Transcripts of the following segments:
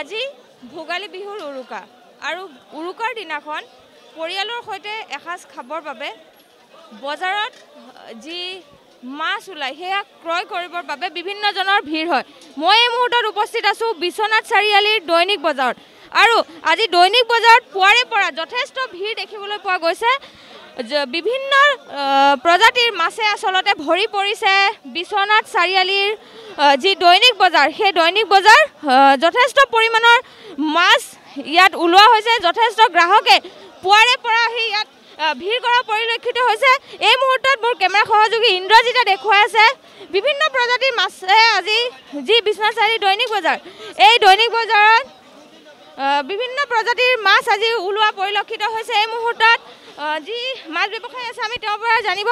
আজি ভোগালী বিহুৰ উৰুকা আৰু উৰুকাৰ দিনাখন পৰিয়ালৰ সৈতে এসাঁজ খাবৰ বাবে বজাৰত যি মাছ ওলায় সেয়া ক্ৰয় কৰিবৰ বাবে বিভিন্নজনৰ ভিৰ হয় মই এই মুহূৰ্তত উপস্থিত আছোঁ বিশ্বনাথ চাৰিআলিৰ দৈনিক বজাৰত আৰু আজি দৈনিক বজাৰত পুৱাৰে পৰা যথেষ্ট ভিৰ দেখিবলৈ পোৱা গৈছে বিভিন্ন প্ৰজাতিৰ মাছে আচলতে ভৰি পৰিছে বিশ্বনাথ চাৰিআলিৰ যি দৈনিক বজাৰ সেই দৈনিক বজাৰ যথেষ্ট পৰিমাণৰ মাছ ইয়াত ওলোৱা হৈছে যথেষ্ট গ্ৰাহকে পুৱাৰে পৰা আহি ইয়াত ভিৰ কৰা পৰিলক্ষিত হৈছে এই মুহূৰ্তত মোৰ কেমেৰা সহযোগী ইন্দ্ৰজিতে দেখুৱাই আছে বিভিন্ন প্ৰজাতিৰ মাছে আজি যি বিশ্বনাথ চাৰিআলি দৈনিক বজাৰ এই দৈনিক বজাৰত বিভিন্ন প্ৰজাতিৰ মাছ আজি ওলোৱা পৰিলক্ষিত হৈছে এই মুহূৰ্তত যি মাছ ব্যৱসায় আছে আমি তেওঁৰ পৰা জানিব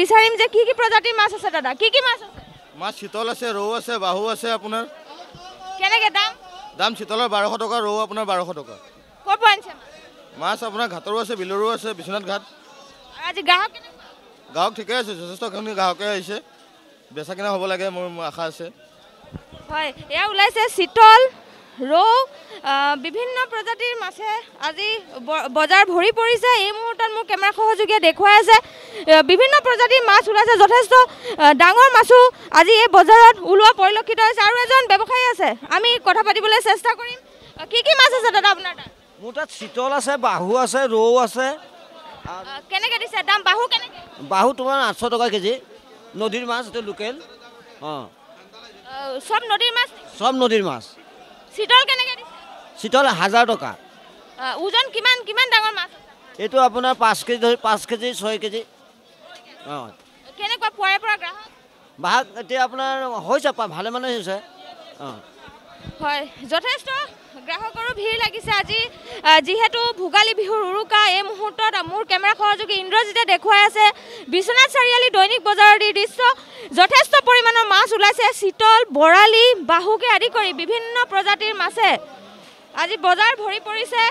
বিচাৰিম যে কি কি প্ৰজাতিৰ মাছ আছে দাদা কি কি মাছ আছে মাছ চিতল আছে ৰৌ আছে বাহু আছে আপোনাৰ দাম দাম শীতলৰ বাৰশ টকা ৰৌ আপোনাৰ বাৰশ টকা মাছ আপোনাৰ ঘাটৰো আছে বিলৰো আছে বিশ্বনাথ ঘাট গ্ৰাহক গ্ৰাহক ঠিকে আছে যথেষ্টখিনি গ্ৰাহকে আহিছে বেচা কিনা হ'ব লাগে মোৰ আশা আছে হয় এয়া ওলাইছে চিতল ৰৌ বিভিন্ন প্ৰজাতিৰ মাছে আজি বজাৰ ভৰি পৰিছে এই মুহূৰ্তত মোৰ কেমেৰা সহযোগে দেখুৱাই আছে বিভিন্ন প্ৰজাতিৰ মাছ ওলাইছে যথেষ্ট ডাঙৰ মাছো আজি এই বজাৰত ওলোৱা পৰিলক্ষিত হৈছে আৰু এজন ব্যৱসায়ী আছে আমি কথা পাতিবলৈ চেষ্টা কৰিম কি কি মাছ আছে দাদা আপোনাৰ তাত মোৰ তাত চিতল আছে বাহু আছে ৰৌ আছে কেনেকৈ দিছে দাম বাহু কেনেকৈ বাহু তোমাৰ আঠশ টকা কেজি নদীৰ মাছ এইটো লোকেল অঁ চব নদীৰ মাছ চব নদীৰ মাছ চিতল কেনেকৈ দিছে চিতল হাজাৰ টকা ওজন কিমান কিমান ডাঙৰ মাছ এইটো আপোনাৰ পাঁচ কেজি ধৰি পাঁচ কেজি ছয় কেজি অঁ কেনেকুৱা পোৱাৰে পৰা গ্ৰাহক ভাগ এতিয়া আপোনাৰ হৈছে ভালেমানে হৈছে অঁ হয় যথেষ্ট গ্ৰাহকৰো ভিৰ লাগিছে আজি যিহেতু ভোগালী বিহুৰ উৰুকা এই মুহূৰ্তত মোৰ কেমেৰা সহযোগী ইন্দ্ৰজিতে দেখুৱাই আছে বিশ্বনাথ চাৰিআলি দৈনিক বজাৰ দৃশ্য যথেষ্ট পৰিমাণৰ মাছ ওলাইছে চিতল বৰালি বাহুকে আদি কৰি বিভিন্ন প্ৰজাতিৰ মাছে আজি বজাৰ ভৰি পৰিছে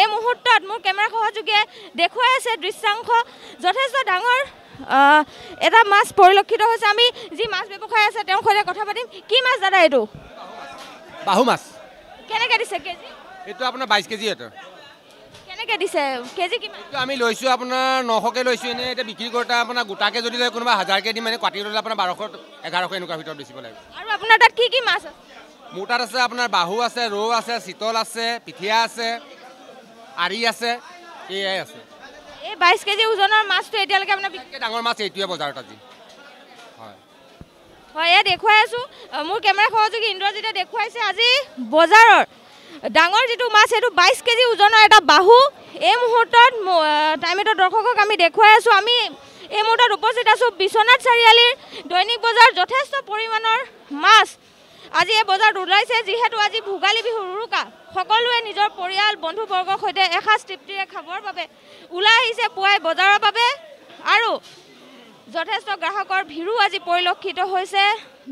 এই মুহূৰ্তত মোৰ কেমেৰা সহযোগীয়ে দেখুৱাই আছে দৃশ্যাংশ যথেষ্ট ডাঙৰ এটা মাছ পৰিলক্ষিত হৈছে আমি যি মাছ ব্যৱসায় আছে তেওঁৰ সৈতে কথা পাতিম কি মাছ দাদা এইটো বাহু মাছ কেনেকৈ দিছে কেজি এইটো আপোনাৰ বাইছ কেজি এইটো কেনেকৈ দিছে কেজি কিমান আমি লৈছোঁ আপোনাৰ নশকৈ লৈছোঁ এনেই এতিয়া বিক্ৰী কৰোঁতে আপোনাৰ গোটাকৈ যদি লৈ কোনোবা হাজাৰ কে দিম মানে কাটি ল'লে আপোনাৰ বাৰশ এঘাৰশ এনেকুৱা ভিতৰত বেচিব লাগিব আৰু আপোনাৰ তাত কি কি মাছ আছে মোৰ তাত আছে আপোনাৰ বাহু আছে ৰৌ আছে চিতল আছে পিঠিয়া আছে আৰি আছে এয়াই আছে এই বাইছ কেজি ওজনৰ মাছটো এতিয়ালৈকে আপোনাৰ ডাঙৰ মাছ এইটোৱে বজাৰত আজি হয় হয় এয়া দেখুৱাই আছোঁ মোৰ কেমেৰা সহযোগী ইন্দ্ৰজিতে দেখুৱাইছে আজি বজাৰৰ ডাঙৰ যিটো মাছ সেইটো বাইছ কেজি ওজনৰ এটা বাহু এই মুহূৰ্তত টাইমেটৰ দৰ্শকক আমি দেখুৱাই আছোঁ আমি এই মুহূৰ্তত উপস্থিত আছোঁ বিশ্বনাথ চাৰিআলিৰ দৈনিক বজাৰ যথেষ্ট পৰিমাণৰ মাছ আজি এই বজাৰত ওলাইছে যিহেতু আজি ভোগালী বিহু উৰুকা সকলোৱে নিজৰ পৰিয়াল বন্ধুবৰ্গৰ সৈতে এসাঁজ তৃপ্তিৰে খাবৰ বাবে ওলাই আহিছে পুৱাই বজাৰৰ বাবে আৰু যথেষ্ট গ্ৰাহকৰ ভিৰো আজি পৰিলক্ষিত হৈছে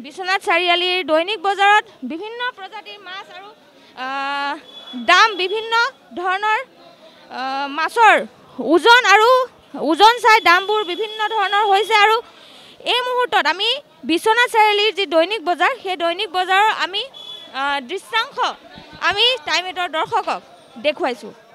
বিশ্বনাথ চাৰিআলিৰ দৈনিক বজাৰত বিভিন্ন প্ৰজাতিৰ মাছ আৰু দাম বিভিন্ন ধৰণৰ মাছৰ ওজন আৰু ওজন চাই দামবোৰ বিভিন্ন ধৰণৰ হৈছে আৰু এই মুহূৰ্তত আমি বিশ্বনাথ চাৰিআলিৰ যি দৈনিক বজাৰ সেই দৈনিক বজাৰৰ আমি দৃশ্যাংশ আমি টাইমেটৰ দৰ্শকক দেখুৱাইছোঁ